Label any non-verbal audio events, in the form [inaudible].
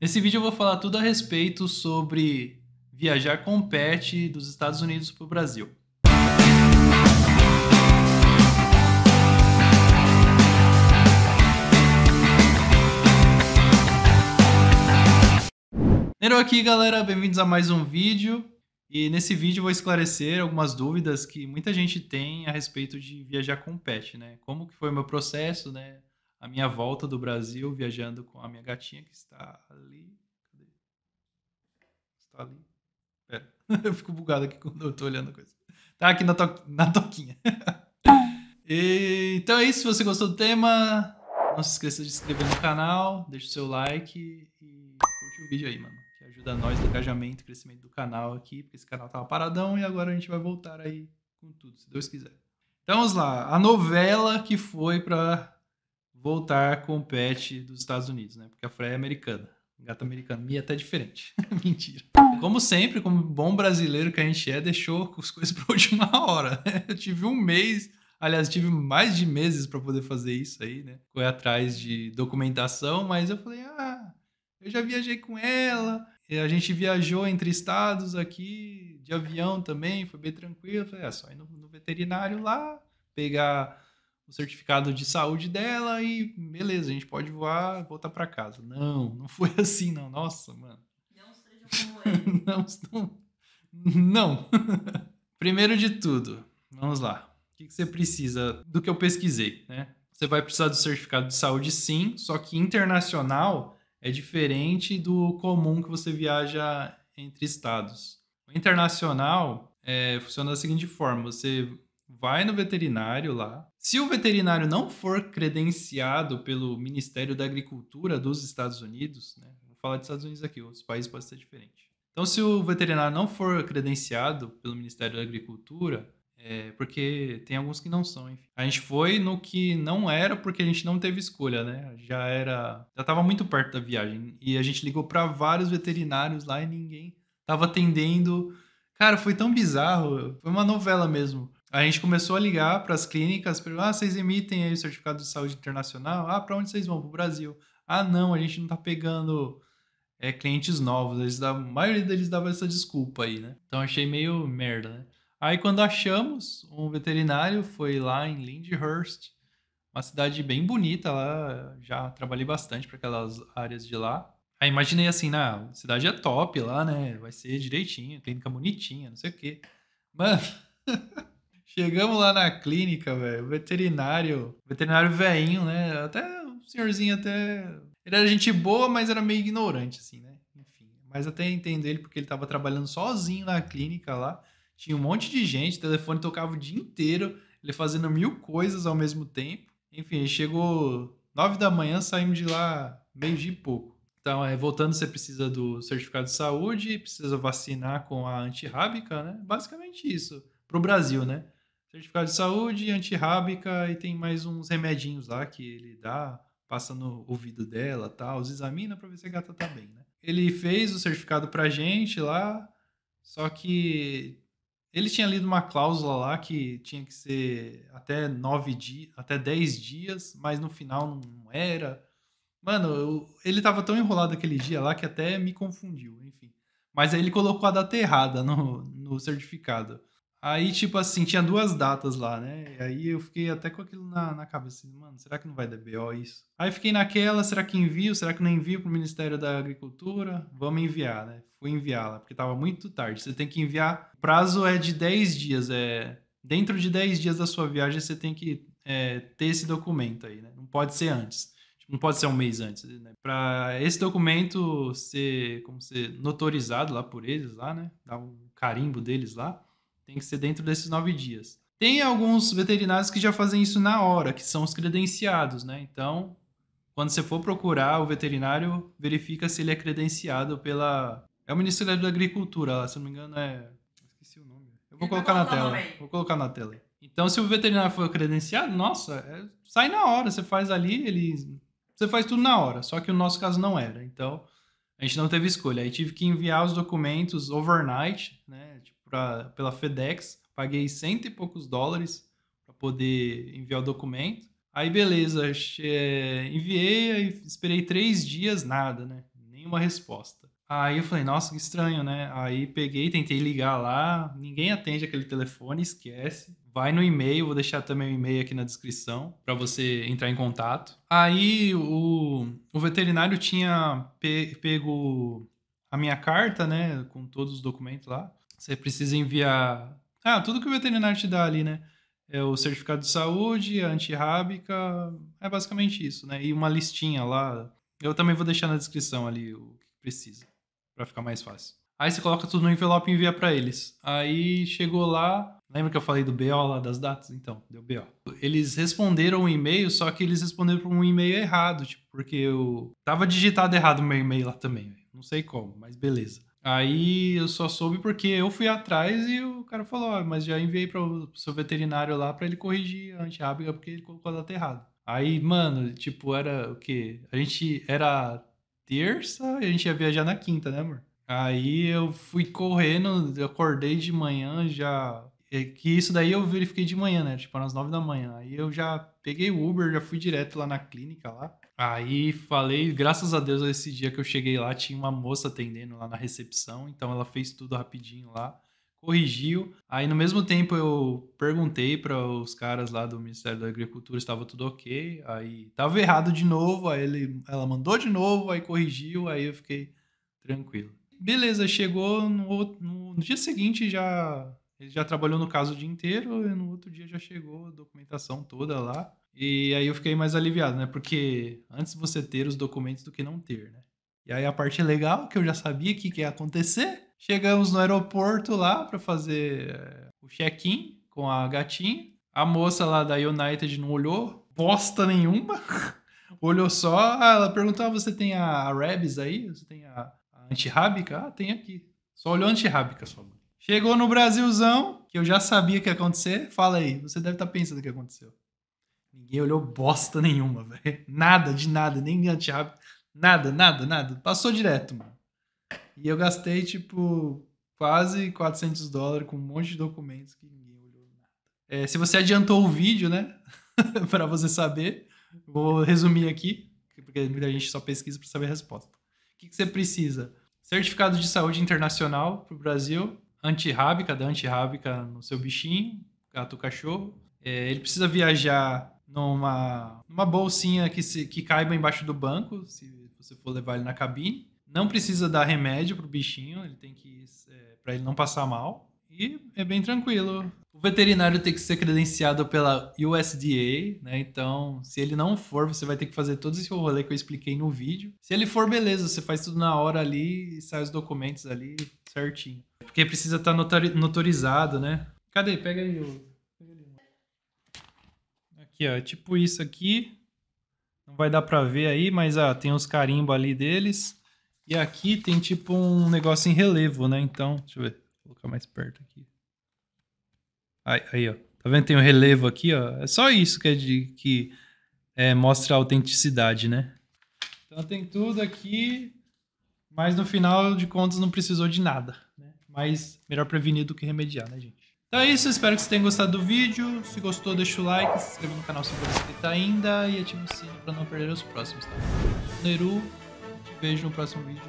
Nesse vídeo eu vou falar tudo a respeito sobre viajar com pet dos Estados Unidos para o Brasil. Nero aqui, galera, bem-vindos a mais um vídeo. E nesse vídeo vou esclarecer algumas dúvidas que muita gente tem a respeito de viajar com pet, né? Como que foi o meu processo, né? a minha volta do Brasil viajando com a minha gatinha que está ali. Cadê? Está ali. Pera, [laughs] eu fico bugado aqui quando eu estou olhando a coisa. Tá aqui na, to na toquinha. [laughs] e, então é isso. Se você gostou do tema, não se esqueça de se inscrever no canal, deixa o seu like e curte o vídeo aí, mano. Que ajuda nós no engajamento e crescimento do canal aqui, porque esse canal tava paradão e agora a gente vai voltar aí com tudo, se Deus quiser. Então vamos lá. A novela que foi para voltar com o pet dos Estados Unidos, né? Porque a Freya é americana. Gata americana. Mia é até diferente. [laughs] Mentira. Como sempre, como bom brasileiro que a gente é, deixou as coisas [laughs] para última hora. Né? Eu tive um mês, aliás, tive mais de meses para poder fazer isso aí, né? Foi atrás de documentação, mas eu falei, ah, eu já viajei com ela. E a gente viajou entre estados aqui, de avião também, foi bem tranquilo. Eu falei, ah, só ir no, no veterinário lá, pegar o certificado de saúde dela e beleza, a gente pode voar, voltar para casa. Não, não foi [laughs] assim, não. Nossa, mano. Não seja como ele. [laughs] não, não. [laughs] Primeiro de tudo, vamos lá. O que você precisa do que eu pesquisei, né? Você vai precisar do certificado de saúde, sim, só que internacional é diferente do comum que você viaja entre estados. O internacional é, funciona da seguinte forma: você vai no veterinário lá, se o veterinário não for credenciado pelo Ministério da Agricultura dos Estados Unidos, né? vou falar dos Estados Unidos aqui, outros países pode ser diferente. Então, se o veterinário não for credenciado pelo Ministério da Agricultura, é, porque tem alguns que não são, enfim. A gente foi no que não era porque a gente não teve escolha, né? Já era. Já estava muito perto da viagem. E a gente ligou para vários veterinários lá e ninguém estava atendendo. Cara, foi tão bizarro. Foi uma novela mesmo. A gente começou a ligar para as clínicas, para ah, vocês emitem aí o certificado de saúde internacional? Ah, para onde vocês vão? Para o Brasil. Ah, não, a gente não está pegando é, clientes novos. Eles davam, a maioria deles dava essa desculpa aí, né? Então achei meio merda, né? Aí quando achamos, um veterinário foi lá em Lindhurst uma cidade bem bonita lá, já trabalhei bastante para aquelas áreas de lá. Aí imaginei assim, na ah, cidade é top lá, né? Vai ser direitinho, clínica bonitinha, não sei o quê. Mano, [laughs] Chegamos lá na clínica, velho. Veterinário. Veterinário veinho, né? Até o senhorzinho até. Ele era gente boa, mas era meio ignorante, assim, né? Enfim. Mas até entendo ele, porque ele tava trabalhando sozinho na clínica lá. Tinha um monte de gente, telefone tocava o dia inteiro, ele fazendo mil coisas ao mesmo tempo. Enfim, chegou nove da manhã, saímos de lá meio dia e pouco. Então, é, voltando, você precisa do certificado de saúde, precisa vacinar com a antirrábica, né? Basicamente isso. Pro Brasil, né? certificado de saúde, antirrábica e tem mais uns remedinhos lá que ele dá, passa no ouvido dela, tal, os examina para ver se a gata tá bem, né? Ele fez o certificado pra gente lá, só que ele tinha lido uma cláusula lá que tinha que ser até nove dias, até dez dias, mas no final não era. Mano, eu, ele tava tão enrolado aquele dia lá que até me confundiu, enfim. Mas aí ele colocou a data errada no, no certificado. Aí, tipo assim, tinha duas datas lá, né? E aí eu fiquei até com aquilo na, na cabeça, assim, mano, será que não vai dar BO isso? Aí fiquei naquela, será que envio? Será que não envio pro Ministério da Agricultura? Vamos enviar, né? Fui enviá-la porque tava muito tarde. Você tem que enviar, o prazo é de 10 dias, é... Dentro de 10 dias da sua viagem, você tem que é, ter esse documento aí, né? Não pode ser antes. Tipo, não pode ser um mês antes, né? Para esse documento ser, como ser notorizado lá por eles lá, né? Dar um carimbo deles lá tem que ser dentro desses nove dias. Tem alguns veterinários que já fazem isso na hora, que são os credenciados, né? Então, quando você for procurar o veterinário, verifica se ele é credenciado pela. É o Ministério da Agricultura, se não me engano é. Esqueci o nome. Eu vou colocar na tela. Vou colocar na tela. Então, se o veterinário for credenciado, nossa, é... sai na hora. Você faz ali, ele. Você faz tudo na hora. Só que o no nosso caso não era. Então, a gente não teve escolha. Aí tive que enviar os documentos overnight, né? Tipo, pra, pela FedEx, paguei cento e poucos dólares para poder enviar o documento. Aí beleza, enviei, esperei três dias, nada, né? Nenhuma resposta. Aí eu falei, nossa, que estranho, né? Aí peguei, tentei ligar lá, ninguém atende aquele telefone, esquece. Vai no e-mail, vou deixar também o e-mail aqui na descrição para você entrar em contato. Aí o, o veterinário tinha pe, pego a minha carta, né, com todos os documentos lá, você precisa enviar. Ah, tudo que o veterinário te dá ali, né? É o certificado de saúde, a antirrábica, é basicamente isso, né? E uma listinha lá. Eu também vou deixar na descrição ali o que precisa, para ficar mais fácil. Aí você coloca tudo no envelope e envia para eles. Aí chegou lá, lembra que eu falei do BO lá das datas? Então, deu BO. Eles responderam o um e-mail, só que eles responderam por um e-mail errado, tipo, porque eu tava digitado errado o meu e-mail lá também, não sei como, mas beleza. Aí eu só soube porque eu fui atrás e o cara falou, ó, mas já enviei para o seu veterinário lá para ele corrigir a antirrábica porque ele colocou a data errada. Aí, mano, tipo, era o quê? A gente era terça e a gente ia viajar na quinta, né, amor? Aí eu fui correndo, eu acordei de manhã já. É que isso daí eu verifiquei de manhã, né? Tipo, às nove da manhã. Aí eu já peguei o Uber, já fui direto lá na clínica lá. Aí falei, graças a Deus, esse dia que eu cheguei lá, tinha uma moça atendendo lá na recepção, então ela fez tudo rapidinho lá, corrigiu. Aí no mesmo tempo eu perguntei para os caras lá do Ministério da Agricultura se estava tudo ok. Aí estava errado de novo, aí ele, ela mandou de novo, aí corrigiu, aí eu fiquei tranquilo. Beleza, chegou no, no dia seguinte já ele já trabalhou no caso o dia inteiro, e no outro dia já chegou a documentação toda lá. E aí eu fiquei mais aliviado, né? Porque antes você ter os documentos do que não ter, né? E aí a parte legal, que eu já sabia que, que ia acontecer, chegamos no aeroporto lá para fazer eh, o check-in com a gatinha. A moça lá da United não olhou bosta nenhuma. [laughs] olhou só, ah, ela perguntou: ah, você tem a Rabis aí? Você tem a, a antirrábica? Ah, tem aqui. Só olhou antirrábica só. Chegou no Brasilzão, que eu já sabia que ia acontecer. Fala aí, você deve estar tá pensando o que aconteceu. Ninguém olhou bosta nenhuma, velho. Nada, de nada, nem anti-hábito. Nada, nada, nada. Passou direto, mano. E eu gastei, tipo, quase 400 dólares com um monte de documentos que ninguém olhou nada. É, se você adiantou o vídeo, né? [laughs] para você saber, vou resumir aqui, porque muita gente só pesquisa para saber a resposta. O que, que você precisa? Certificado de saúde internacional para o Brasil, antirrábica, da antirrábica no seu bichinho, gato cachorro. É, ele precisa viajar numa, numa bolsinha que, se, que caiba embaixo do banco, se você for levar ele na cabine. Não precisa dar remédio pro bichinho, ele tem que é, para ele não passar mal. E é bem tranquilo. O veterinário tem que ser credenciado pela USDA, né? Então, se ele não for, você vai ter que fazer todo esse rolê que eu expliquei no vídeo. Se ele for, beleza, você faz tudo na hora ali e sai os documentos ali certinho. Porque precisa estar tá notarizado, né? Cadê? Pega aí o Aqui, ó, é tipo isso aqui. Não vai dar para ver aí, mas ah, tem uns carimbos ali deles. E aqui tem tipo um negócio em relevo, né? Então, deixa eu ver. Vou colocar mais perto aqui. Aí, aí ó. Tá vendo? Tem um relevo aqui, ó. É só isso que é de que é, mostra a autenticidade, né? Então tem tudo aqui, mas no final de contas não precisou de nada. Né? Mas melhor prevenir do que remediar, né, gente? Então é isso, espero que vocês tenham gostado do vídeo. Se gostou, deixa o like, se inscreva no canal se não for inscrito ainda e ative o sino para não perder os próximos. Tá? Neru, te vejo no próximo vídeo.